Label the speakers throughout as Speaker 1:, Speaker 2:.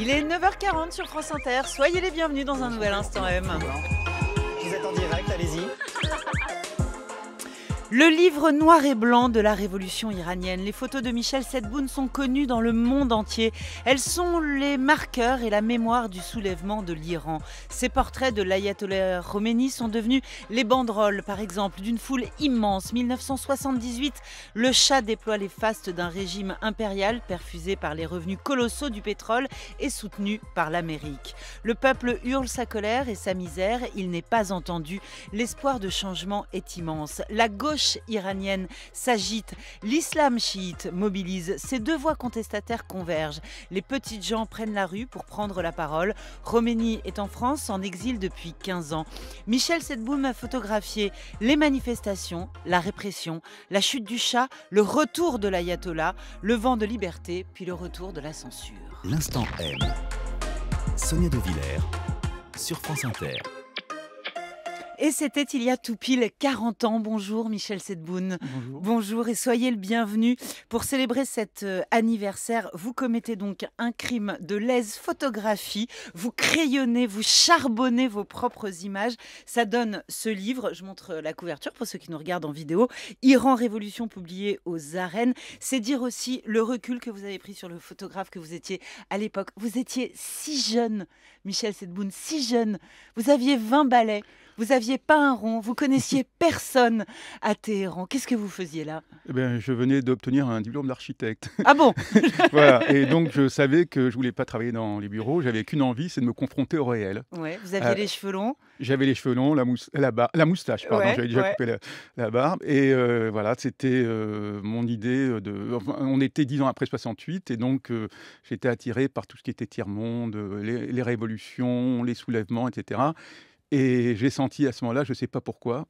Speaker 1: Il est 9h40 sur France Inter. Soyez les bienvenus dans un nouvel Instant M. Le livre noir et blanc de la révolution iranienne. Les photos de Michel Sedboun sont connues dans le monde entier. Elles sont les marqueurs et la mémoire du soulèvement de l'Iran. Ces portraits de l'ayatollah Khomeini sont devenus les banderoles, par exemple, d'une foule immense. 1978, le chat déploie les fastes d'un régime impérial perfusé par les revenus colossaux du pétrole et soutenu par l'Amérique. Le peuple hurle sa colère et sa misère. Il n'est pas entendu. L'espoir de changement est immense. La iranienne s'agite, l'islam chiite mobilise, ces deux voix contestataires convergent. Les petites gens prennent la rue pour prendre la parole. Roménie est en France en exil depuis 15 ans. Michel Sedboum a photographié les manifestations, la répression, la chute du chat, le retour de l'ayatollah, le vent de liberté, puis le retour de la censure. L'instant M. Sonia de Villers sur France Inter. Et c'était il y a tout pile 40 ans. Bonjour Michel Sedboun. Bonjour. et soyez le bienvenu. Pour célébrer cet euh, anniversaire, vous commettez donc un crime de lèse-photographie. Vous crayonnez, vous charbonnez vos propres images. Ça donne ce livre. Je montre la couverture pour ceux qui nous regardent en vidéo. Iran Révolution publié aux arènes. C'est dire aussi le recul que vous avez pris sur le photographe que vous étiez à l'époque. Vous étiez si jeune, Michel Sedboun, si jeune. Vous aviez 20 balais. Vous aviez pas un rond, vous connaissiez personne à Téhéran. Qu'est-ce que vous faisiez là
Speaker 2: eh Je venais d'obtenir un diplôme d'architecte. Ah bon
Speaker 1: Voilà. Et donc,
Speaker 2: je savais que je voulais pas travailler dans les bureaux. J'avais qu'une envie, c'est de me confronter au réel. Ouais, vous aviez euh, les cheveux longs J'avais les cheveux longs, la, mousse, là-bas, la moustache, pardon. J'avais déjà coupé la, barbe. Et euh, voilà, c'était euh, mon idée. De, on était dix ans après 68. Et donc, j'étais attiré par tout ce qui était tiers-monde, les, les révolutions, les soulèvements, etc. Et j'ai senti à ce moment-là, je ne sais pas pourquoi,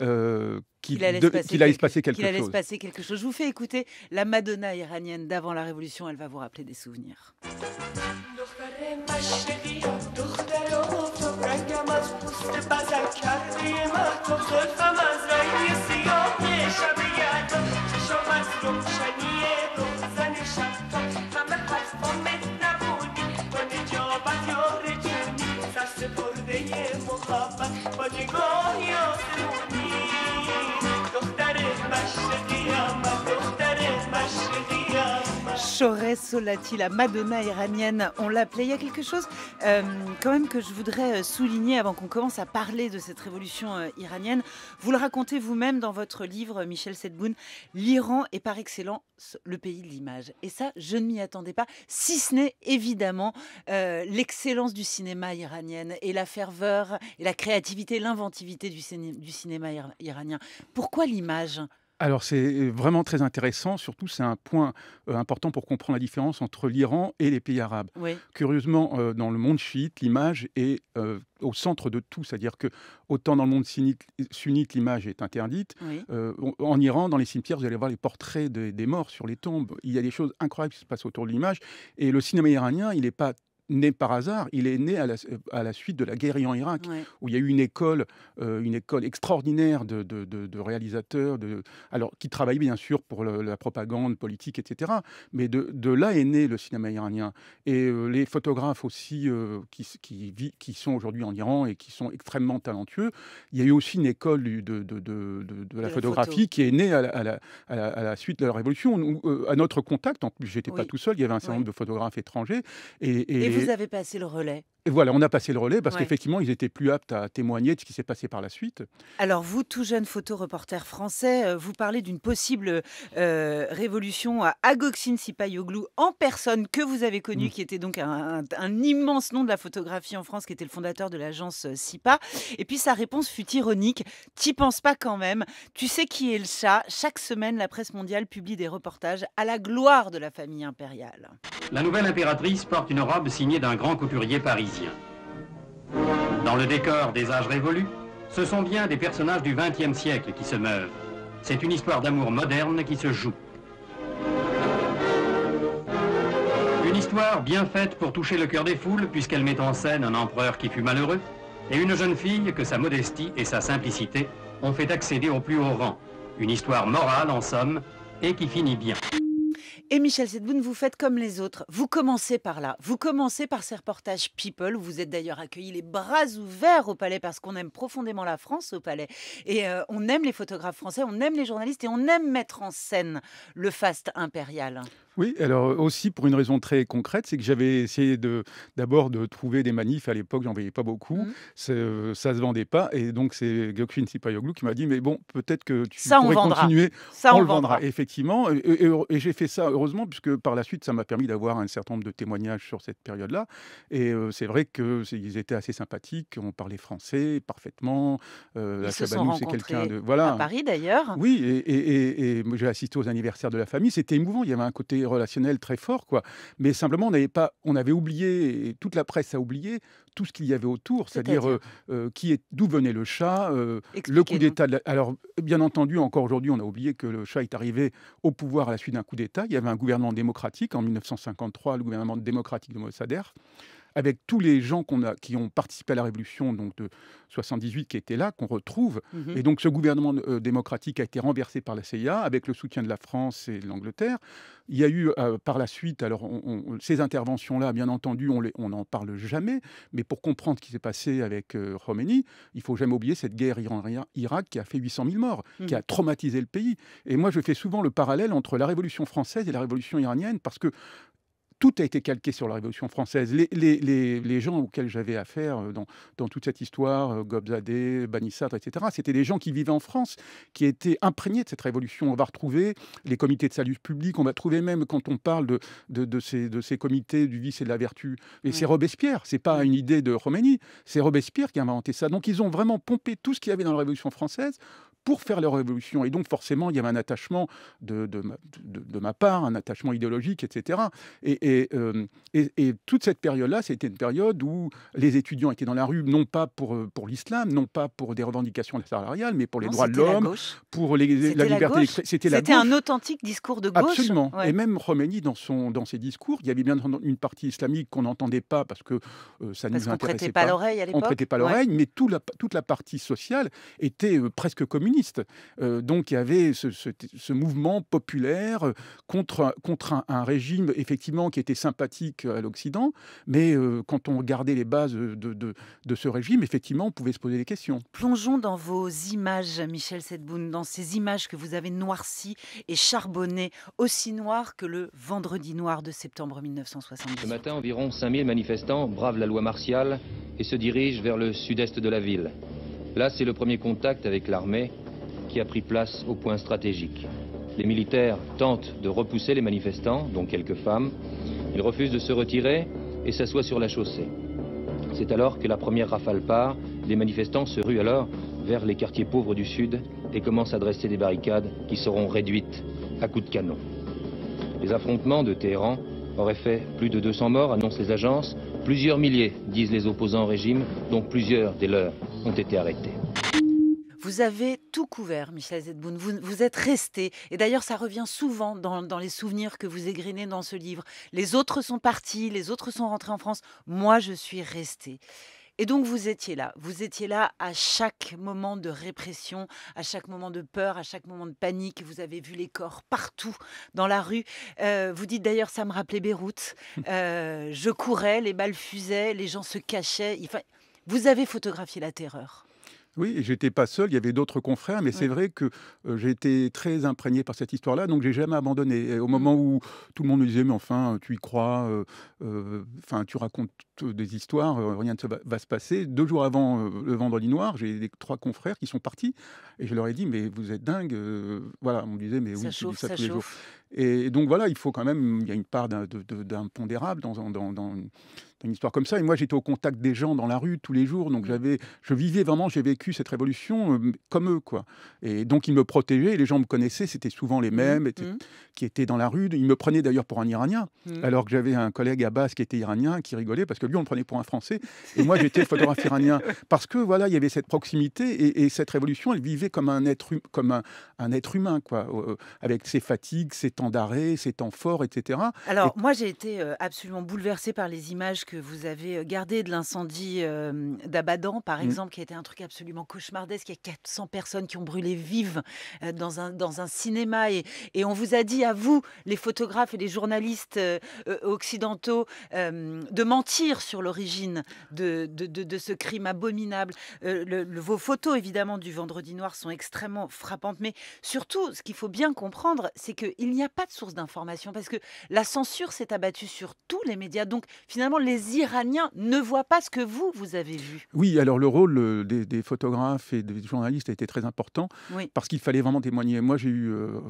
Speaker 2: euh, qu'il allait, passer quelque, Se
Speaker 1: passer quelque chose. Je vous fais écouter la Madonna iranienne d'avant la Révolution, elle va vous rappeler des souvenirs. l'a-t-il, la Madonna iranienne, on l'appelait. Il y a quelque chose euh, quand même que je voudrais euh, souligner avant qu'on commence à parler de cette révolution euh, iranienne. Vous le racontez vous-même dans votre livre, Michel Sedboun, l'Iran est par excellence le pays de l'image. Et ça, je ne m'y attendais pas, si ce n'est évidemment l'excellence du cinéma iranien et la ferveur et la créativité, l'inventivité du cinéma iranien. Pourquoi l'image
Speaker 2: alors c'est euh, vraiment très intéressant, surtout c'est un point euh, important pour comprendre la différence entre l'Iran et les pays arabes. Curieusement, euh, dans le monde chiite, l'image est au centre de tout, c'est-à-dire que autant dans le monde sunnite, l'image est interdite, en Iran, dans les cimetières, vous allez voir les portraits des morts sur les tombes. Il y a des choses incroyables qui se passent autour de l'image, et le cinéma iranien, il n'est pas né par hasard. Il est né à la, suite de la guerre en Irak, où il y a eu une école, euh, une école extraordinaire de, de, réalisateurs, alors qui travaillent bien sûr pour la propagande politique, etc. Mais de, là est né le cinéma iranien. Et euh, les photographes aussi euh, qui, qui, sont aujourd'hui en Iran et qui sont extrêmement talentueux, il y a eu aussi une école de, la photographie qui est née à la, suite de la révolution. à notre contact, j'étais pas tout seul, il y avait un certain nombre de photographes étrangers. et, et, vous avez
Speaker 1: passé le relais
Speaker 2: et voilà, on a passé le relais parce qu'effectivement, ils étaient plus aptes à témoigner de ce qui s'est passé par la suite.
Speaker 1: Alors, vous, tout jeune photoreporter français, euh, vous parlez d'une possible euh, révolution à Agoxine Sipayoglu en personne que vous avez connu, mm. qui était donc un, immense nom de la photographie en France, qui était le fondateur de l'agence euh, SIPA. Et puis, sa réponse fut ironique T'y penses pas quand même Tu sais qui est le chat Chaque semaine, la presse mondiale publie des reportages à la gloire de la famille impériale.
Speaker 2: La nouvelle impératrice porte une robe signée d'un grand couturier parisien. Dans le décor des âges révolus, ce sont bien des personnages du XXe siècle qui se meuvent. C'est une histoire d'amour moderne qui se joue. Une histoire bien faite pour toucher le cœur des foules, puisqu'elle met en scène un empereur qui fut malheureux, et une jeune fille que sa modestie et sa simplicité ont fait accéder au plus haut rang. Une histoire morale, en somme, et qui finit bien.
Speaker 1: Et Michel Sedboun, vous faites comme les autres. Vous commencez par là. Vous commencez par ces reportages People, vous êtes d'ailleurs accueillis les bras ouverts au Palais, parce qu'on aime profondément la France au Palais. Et euh, on aime les photographes français, on aime les journalistes et on aime mettre en scène le faste impérial.
Speaker 2: Oui, alors euh, aussi pour une raison très concrète, c'est que j'avais essayé d'abord de trouver des manifs à l'époque, j'en voyais pas beaucoup, mmh. ça ne euh, se vendait pas, et donc c'est Gökçin Sipayoglu qui m'a dit mais bon peut-être que tu ça, pourrais continuer, ça on, le vendra, vendra. effectivement, et, j'ai fait ça heureusement puisque par la suite ça m'a permis d'avoir un certain nombre de témoignages sur cette période-là, et euh, c'est vrai que étaient assez sympathiques, on parlait français parfaitement, euh, la c'est quelqu'un de voilà à Paris d'ailleurs, oui et, et j'ai assisté aux anniversaires de la famille, c'était émouvant, il y avait un côté relationnel très fort, quoi. Mais simplement, on avait, pas, on avait oublié, et toute la presse a oublié, tout ce qu'il y avait autour, c'est-à-dire euh, euh, d'où venait le chat, euh, le coup d'État. Alors, bien entendu, encore aujourd'hui, on a oublié que le chat est arrivé au pouvoir à la suite d'un coup d'État. Il y avait un gouvernement démocratique en 1953, le gouvernement démocratique de Mossadegh avec tous les gens a, qui ont participé à la révolution donc de 78 qui étaient là, qu'on retrouve. Mm-hmm. Et donc ce gouvernement euh, démocratique a été renversé par la CIA avec le soutien de la France et de l'Angleterre. Il y a eu euh, par la suite, alors ces interventions-là, bien entendu, on n'en parle jamais, mais pour comprendre ce qui s'est passé avec Roumanie, euh, Khomeini, il faut jamais oublier cette guerre Iran-Irak qui a fait 800 000 morts, qui a mm-hmm. traumatisé le pays. Et moi, je fais souvent le parallèle entre la révolution française et la révolution iranienne parce que tout a été calqué sur la Révolution française. Les, les, gens auxquels j'avais affaire euh, dans, toute cette histoire, euh, Gobzadeh, Banissadre, etc., c'était des gens qui vivaient en France, qui étaient imprégnés de cette Révolution. On va retrouver les comités de salut public, on va trouver même quand on parle de, de, ces, de ces, comités du vice et de la vertu. Et c'est Robespierre, c'est pas une idée de Roménie. c'est Robespierre qui a inventé ça. Donc ils ont vraiment pompé tout ce qu'il y avait dans la Révolution française pour faire leur révolution. Et donc, forcément, il y avait un attachement de, de, ma part, un attachement idéologique, etc. Et, euh, et, et, toute cette période-là, c'était une période où les étudiants étaient dans la rue, non pas pour, euh, pour l'islam, non pas pour des revendications salariales, mais pour les droits de l'homme, pour les, la liberté. C'était C'était un
Speaker 1: authentique discours de gauche. Absolument. Et même
Speaker 2: Khomeini, dans, son, dans ses discours, il y avait bien une partie islamique qu'on n'entendait pas parce que euh, ça ne nous intéressait pas. On ne prêtait pas l'oreille à l'époque. On prêtait pas l'oreille, mais toute la, toute la partie sociale était presque communiste euh, donc il y avait ce, mouvement populaire euh, contre, contre un, régime effectivement qui était sympathique euh, à l'Occident, mais quand on regardait les bases de, de, ce régime, effectivement, on pouvait se poser des questions.
Speaker 1: Plongeons dans vos images, Michel Sedboun, dans ces images que vous avez noircies et charbonnées, aussi noires que le vendredi noir de septembre 1970. Ce matin, environ 5000 manifestants bravent la loi martiale et se dirigent vers le sud-est de la ville. Là, c'est le premier contact avec l'armée qui a pris place au point stratégique. Les militaires tentent de repousser les manifestants, dont quelques femmes. Ils refusent de se retirer et s'assoient sur la chaussée. C'est alors que la première rafale part. Les manifestants se ruent alors vers les quartiers pauvres du sud et commencent à dresser des barricades qui seront réduites à coups de canon. Les affrontements de Téhéran auraient fait plus de 200 morts, annoncent les agences. Plusieurs milliers, disent les opposants au régime, dont plusieurs des leurs ont été arrêtés. Vous avez tout couvert, Michel Zedboun. Vous, êtes resté. Et d'ailleurs, ça revient souvent dans, les souvenirs que vous égrinez dans ce livre. Les autres sont partis, les autres sont rentrés en France. Moi, je suis resté. Et donc vous étiez là, vous étiez là à chaque moment de répression, à chaque moment de peur, à chaque moment de panique. Vous avez vu les corps partout dans la rue. Euh, vous dites d'ailleurs, ça me rappelait Beyrouth. Euh, je courais, les balles fusaient, les gens se cachaient. vous avez photographié la terreur.
Speaker 2: Oui, et j'étais pas seul, il y avait d'autres confrères, mais c'est vrai que j'étais j'ai été très imprégné par cette histoire-là, donc j'ai jamais abandonné. au mmh. moment où tout le monde me disait, mais enfin, tu y crois, enfin, tu racontes des histoires, rien ne va, se passer. Deux jours avant le Vendredi Noir, j'ai trois confrères qui sont partis, et je leur ai dit, mais vous êtes dingue, voilà, on me disait, mais oui, ça, tous les jours. Et donc voilà, il faut quand même, il y a une part d'impondérable dans, dans, dans, une histoire comme ça. Et moi, j'étais au contact des gens dans la rue tous les jours, donc mmh. j'avais, je vivais vraiment, j'ai vécu cette révolution euh, comme eux, quoi. Et donc ils me protégeaient, les gens me connaissaient, c'était souvent les mmh. mêmes mmh. qui étaient dans la rue. Ils me prenaient d'ailleurs pour un Iranien, alors que j'avais un collègue à base qui était iranien, qui rigolait parce que lui on le prenait pour un Français et moi j'étais photographe iranien parce que voilà, il y avait cette proximité et, cette révolution, elle vivait comme un être, hum, comme un, un être humain, quoi, avec ses fatigues, ses temps d'arrêt, ces temps forts, etc. Alors,
Speaker 1: moi, j'ai été euh, absolument bouleversée par les images que vous avez euh, gardées de l'incendie euh, d'Abadan, par mmh. exemple, qui a été un truc absolument cauchemardesque. Il y a 400 personnes qui ont brûlé vives dans un, dans un cinéma. Et, et on vous a dit, à vous, les photographes et les journalistes occidentaux, de mentir sur l'origine de, de, de, ce crime abominable. le, vos photos, évidemment, du Vendredi Noir sont extrêmement frappantes. Mais surtout, ce qu'il faut bien comprendre, c'est qu'il n'y a pas de source d'information parce que la censure s'est abattue sur tous les médias. Donc finalement, les Iraniens ne voient pas ce que vous, vous avez vu.
Speaker 2: Oui, alors le rôle euh, des, photographes et des journalistes a été très important parce qu'il fallait vraiment témoigner. Moi, j'ai eu euh,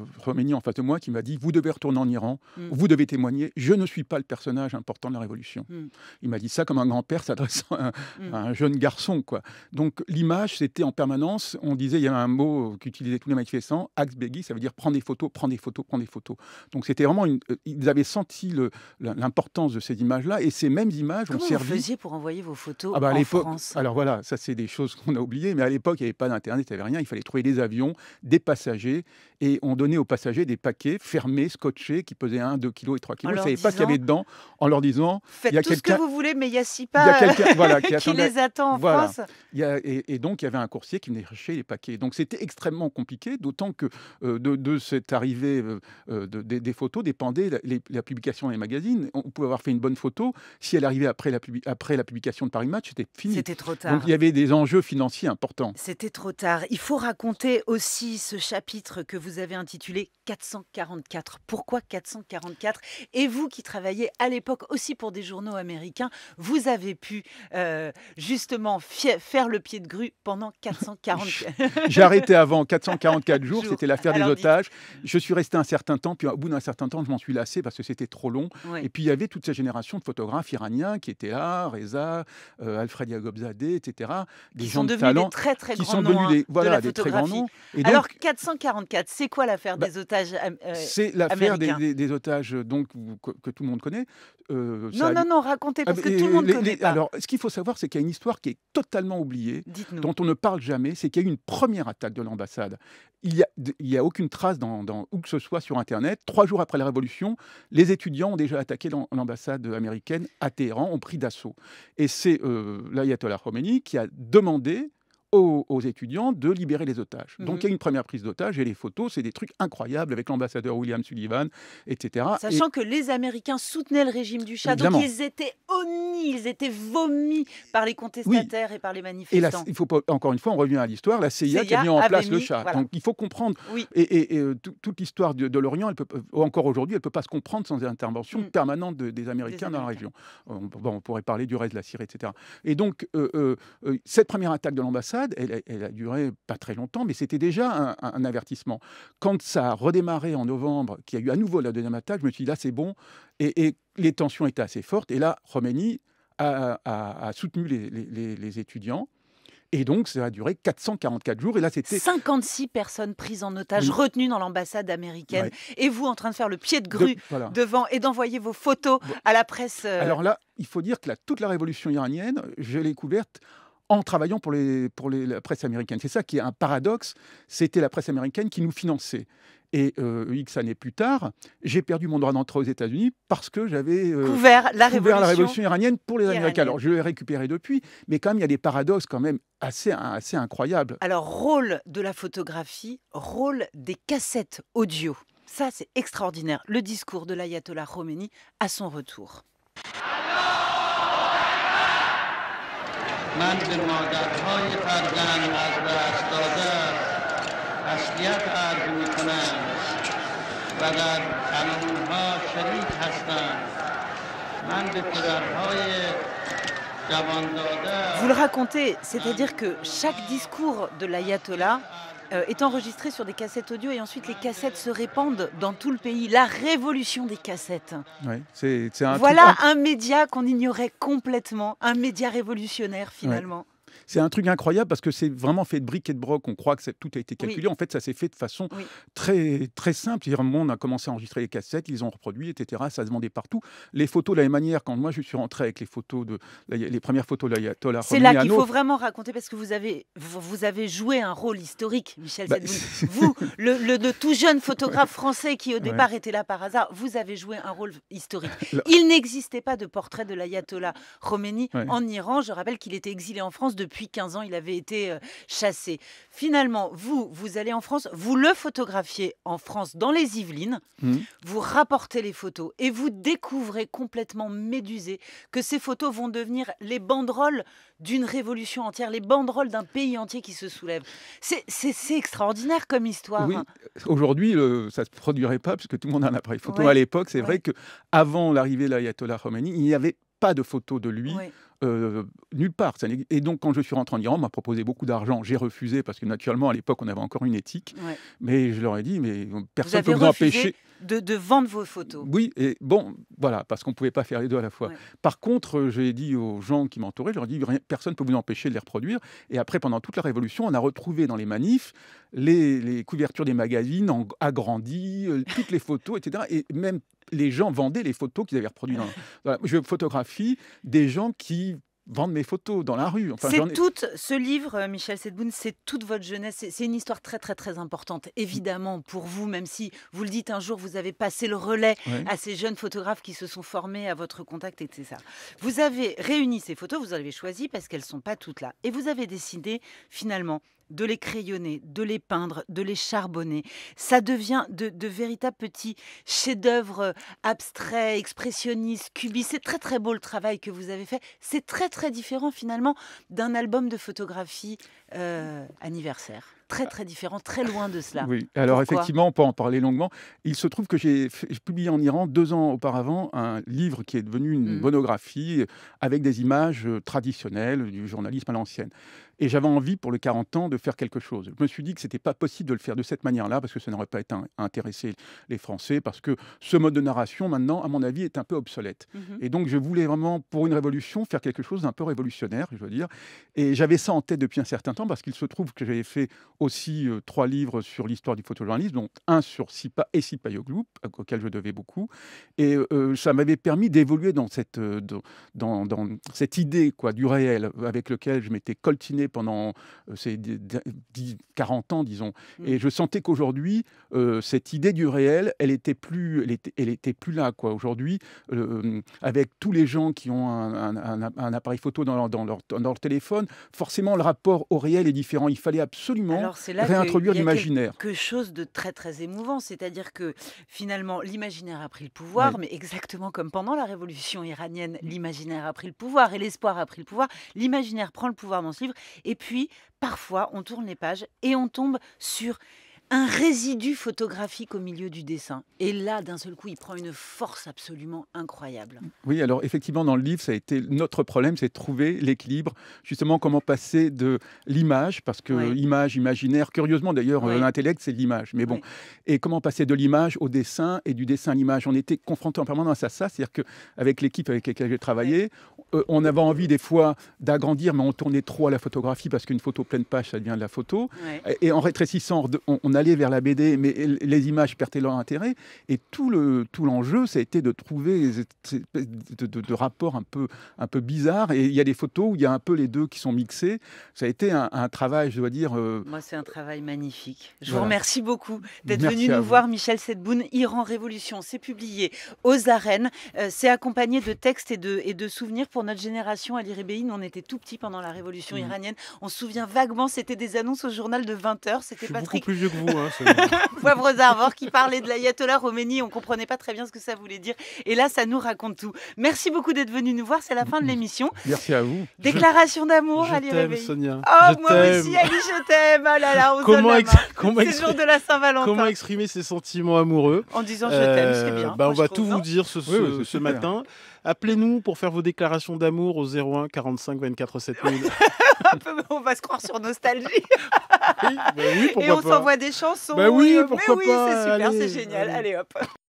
Speaker 2: en face de moi qui m'a dit, vous devez retourner en Iran, hmm. vous devez témoigner, je ne suis pas le personnage important de la révolution. Hmm. Il m'a dit ça comme un grand-père s'adressant à, un hmm. jeune garçon. quoi. Donc l'image, c'était en permanence, on disait, il y a un mot qu'utilisaient tous les manifestants, Axe Begui, ça veut dire prendre des photos, prendre des photos, prendre des photos. Donc c'était vraiment une, euh, ils avaient senti l'importance de ces images-là et ces mêmes images ont servi. Comment vous faisiez
Speaker 1: pour envoyer vos photos ah bah, en
Speaker 2: France Alors voilà, ça c'est des choses qu'on a oubliées, mais à l'époque il n'y avait pas d'internet, il n'y avait rien. Il fallait trouver des avions, des passagers et on donnait aux passagers des paquets fermés, scotchés, qui pesaient 1, 2 kilos et 3 kilos. On ne pas ce qu'il y avait dedans en leur disant Faites tout ce que vous
Speaker 1: voulez, mais il y a si pas voilà, qui, qui les attend en France.
Speaker 2: et, donc il y avait un coursier qui venait chercher les paquets. Donc c'était extrêmement compliqué, d'autant que euh, de, cette arrivée. Euh, euh, des photos dépendaient la, la publication dans les magazines. On pouvait avoir fait une bonne photo. Si elle arrivait après la, après la publication de Paris Match, c'était fini. C'était trop tard. Donc il y avait des enjeux financiers importants.
Speaker 1: C'était trop tard. Il faut raconter aussi ce chapitre que vous avez intitulé 444. Pourquoi 444 Et vous qui travaillez à l'époque aussi pour des journaux américains, vous avez pu euh, justement faire le pied de grue pendant 444 J'ai arrêté
Speaker 2: avant 444 jours, c'était l'affaire des otages. Je suis resté un certain temps puis au bout d'un certain temps, je m'en suis lassé parce que c'était trop long. Et puis il y avait toute cette génération de photographes iraniens qui étaient là, Reza, euh, Alfred Yagobzadeh, etc. Des gens sont de talent, des très très qui grands sont devenus hein, des, voilà, très grands noms. Et Alors
Speaker 1: 444, c'est quoi l'affaire bah, des otages euh, euh, C'est l'affaire
Speaker 2: des, otages donc que, tout le monde connaît. non, non, non, racontez parce ah, que tout le monde connaît. pas. Alors, ce qu'il faut savoir, c'est qu'il y a une histoire qui est totalement oubliée, dont on ne parle jamais, c'est qu'il y a eu une première attaque de l'ambassade. Il n'y a, a aucune trace dans où que ce soit sur Internet Trois jours après la Révolution, les étudiants ont déjà attaqué l'ambassade américaine à Téhéran, ont pris d'assaut. Et c'est euh, l'ayatollah Khomeini qui a demandé aux, étudiants de libérer les otages. Donc mhm. il y a une première prise d'otages, et les photos, c'est des trucs incroyables avec l'ambassadeur William Sullivan, etc. Sachant
Speaker 1: que les Américains soutenaient le régime du chat, donc ils étaient omis, ils étaient vomis par les contestataires et par les manifestants. Et là, il
Speaker 2: faut pas... encore une fois, on revient à l'histoire, la CIA, qui a mis en place le chat. Donc il faut comprendre. Et, euh, toute l'histoire de, de l'Orient, euh, encore aujourd'hui, elle ne peut pas se comprendre sans intervention mm. permanente des Américains dans la région. Euh, on, pourrait parler du reste de la Syrie, etc. Et donc cette première attaque de l'ambassade, elle, a duré pas très longtemps, mais c'était déjà un, avertissement. Quand ça a redémarré en novembre, qu'il y a eu à nouveau la deuxième attaque, je me suis dit là, c'est bon. Et, les tensions étaient assez fortes. Et là, Roménie a, soutenu les, étudiants. Et donc, ça a duré 444 jours. Et là, c'était.
Speaker 1: 56 personnes prises en otage, retenues dans l'ambassade américaine. Et vous, en train de faire le pied de grue devant et d'envoyer vos photos à la presse. Euh, Alors là,
Speaker 2: il faut dire que toute la révolution iranienne, je l'ai couverte en travaillant pour, les, pour la presse américaine. C'est ça qui est un paradoxe, c'était la presse américaine qui nous finançait. Et euh, X années plus tard, j'ai perdu mon droit d'entrée aux États-Unis parce que j'avais euh, couvert, la, révolution la, révolution iranienne pour les Américains. Alors je l'ai récupéré depuis, mais quand même, il y a des paradoxes quand même assez, assez incroyables. Alors
Speaker 1: rôle de la photographie, rôle des cassettes audio. Ça, c'est extraordinaire. Le discours de l'ayatollah Khomeini à son retour. من به مادرهای فرزند
Speaker 2: از دست داده تسلیت عرض می کنم و در قانونها شریک هستم من به پدرهای Vous le
Speaker 1: racontez, c'est-à-dire que chaque discours de l'ayatollah euh, est enregistré sur des cassettes audio et ensuite les cassettes se répandent dans tout le pays. La révolution des cassettes. voilà un média qu'on ignorait complètement, un média révolutionnaire finalement.
Speaker 2: C'est un truc incroyable parce que c'est vraiment fait de briques et de broc. On croit que tout a été calculé. En fait, ça s'est fait de façon très, très simple. -dire, on a commencé à enregistrer les cassettes, ils ont reproduit, etc. Ça se vendait partout. Les photos, de la même manière, quand moi je suis rentré avec les photos de les premières photos de l'ayatollah C'est là qu'il faut
Speaker 1: vraiment raconter parce que vous avez, vous avez joué un rôle historique, Michel bah, Vous, le, le, tout jeune photographe français qui au départ était là par hasard, vous avez joué un rôle historique. Il n'existait pas de portrait de l'ayatollah Khomeini en Iran. Je rappelle qu'il était exilé en France depuis depuis 15 ans, il avait été euh, chassé. Finalement, vous, vous allez en France, vous le photographiez en France dans les Yvelines, mmh. vous rapportez les photos et vous découvrez complètement médusé que ces photos vont devenir les banderoles d'une révolution entière, les banderoles d'un pays entier qui se soulève. C'est extraordinaire comme histoire. Euh,
Speaker 2: aujourd'hui, ça ne se produirait pas parce que tout le monde a un appareil photo. À l'époque, c'est vrai que avant l'arrivée de l'ayatollah Khomeini, il n'y avait pas de photos de lui. Euh, nulle part. Et donc, quand je suis rentré en Iran, on m'a proposé beaucoup d'argent. J'ai refusé parce que, naturellement, à l'époque, on avait encore une éthique. Mais je leur ai dit, mais personne ne peut vous empêcher. De, de, vendre vos photos. Oui, et bon, voilà, parce qu'on ne pouvait pas faire les deux à la fois. Par contre, euh, j'ai dit aux gens qui m'entouraient, je leur ai dit, personne ne peut vous empêcher de les reproduire. Et après, pendant toute la Révolution, on a retrouvé dans les manifs les, les couvertures des magazines agrandies, euh, toutes les photos, etc. Et même les gens vendaient les photos qu'ils avaient reproduites. Dans... Je photographie des gens qui vendent mes photos dans la rue. c'est tout
Speaker 1: ce livre, euh, Michel Sedboun, c'est toute votre jeunesse. C'est une histoire très très très importante, évidemment, pour vous, même si vous le dites un jour, vous avez passé le relais à ces jeunes photographes qui se sont formés à votre contact, etc. Vous avez réuni ces photos, vous en avez choisi parce qu'elles ne sont pas toutes là. Et vous avez décidé finalement de les crayonner, de les peindre, de les charbonner. Ça devient de, véritables petits chefs-d'œuvre euh, abstraits, expressionnistes, cubistes. C'est très très beau le travail que vous avez fait. C'est très très différent finalement d'un album de photographie euh, anniversaire très très différent, très loin de cela. Oui, alors effectivement,
Speaker 2: on peut en parler longuement. Il se trouve que j'ai publié en Iran deux ans auparavant un livre qui est devenu une mm. monographie avec des images euh, traditionnelles du journalisme à l'ancienne. Et j'avais envie pour le 40 ans de faire quelque chose. Je me suis dit que c'était pas possible de le faire de cette manière-là parce que ça n'aurait pas été intéressé les Français parce que ce mode de narration maintenant, à mon avis, est un peu obsolète. Mm-hmm. Et donc je voulais vraiment pour une révolution faire quelque chose d'un peu révolutionnaire, je veux dire. Et j'avais ça en tête depuis un certain temps parce qu'il se trouve que j'avais fait aussi euh, trois livres sur l'histoire du photojournalisme, dont un sur Sipa et YOGLOOP, auquel je devais beaucoup. Et euh, euh, ça m'avait permis d'évoluer dans cette, dans, dans, cette idée quoi, du réel avec lequel je m'étais coltiné pendant ces 40 ans, disons. Mmh. Et je sentais qu'aujourd'hui, cette idée du réel, elle était plus, elle était, plus là. Quoi. Aujourd'hui, avec tous les gens qui ont un, appareil photo dans dans leur, dans leur téléphone, forcément le rapport au réel est différent. Il fallait absolument c'est là réintroduire l'imaginaire. Quelque
Speaker 1: chose de très très émouvant, c'est-à-dire que finalement l'imaginaire a pris le pouvoir, mais exactement comme pendant la révolution iranienne, l'imaginaire a pris le pouvoir et l'espoir a pris le pouvoir. L'imaginaire prend le pouvoir dans ce livre, et puis parfois on tourne les pages et on tombe sur un résidu photographique au milieu du dessin. Et là, d'un seul coup, il prend une force absolument incroyable.
Speaker 2: Oui, alors effectivement, dans le livre, ça a été notre problème, c'est trouver l'équilibre, justement, comment passer de l'image, parce que l'image, imaginaire, curieusement d'ailleurs, euh, l'intellect, c'est l'image, mais bon, et comment passer de l'image au dessin et du dessin à l'image. On était confrontés en permanence à ça, c'est-à-dire qu'avec l'équipe avec laquelle j'ai travaillé, euh, on avait envie des fois d'agrandir, mais on tournait trop à la photographie parce qu'une photo pleine page, ça devient de la photo. Et en rétrécissant, on a aller vers la BD, mais les images perdaient leur intérêt. Et tout le tout l'enjeu, ça a été de trouver de, rapports un peu un peu bizarres. Et il y a des photos où il y a un peu les deux qui sont mixés. Ça a été un, travail, je dois dire. Euh,
Speaker 1: Moi, c'est un travail magnifique. Je vous remercie beaucoup d'être venu nous voir, Michel Sedboun. Iran Révolution, c'est publié aux arènes. Euh, c'est accompagné de textes et de et de souvenirs pour notre génération. À l'Irébéine, on était tout petits pendant la révolution mm. iranienne. On se souvient vaguement, c'était des annonces au journal de 20 h C'était Patrick. Plus vieux que vous vous. Hein, qui parlait de l'ayatollah Roméni, On comprenait pas très bien ce que ça voulait dire. Et là, ça nous raconte tout. Merci beaucoup d'être venu nous voir. C'est la fin de l'émission.
Speaker 2: Merci à vous. Déclaration
Speaker 1: d'amour, Ali t'aime Sonia. Oh, moi aussi, Ali, je t'aime. comment de la saint Comment
Speaker 2: exprimer ses sentiments amoureux En disant je t'aime, c'est bien. Euh, bah, on va tout vous dire ce, ce matin. Appelez-nous pour faire vos déclarations d'amour au 01 45 24 7000.
Speaker 1: on va se croire sur Nostalgie.
Speaker 2: Bah et on s'envoie des chansons. Bah euh, mais oui, c'est super, c'est génial. allez hop.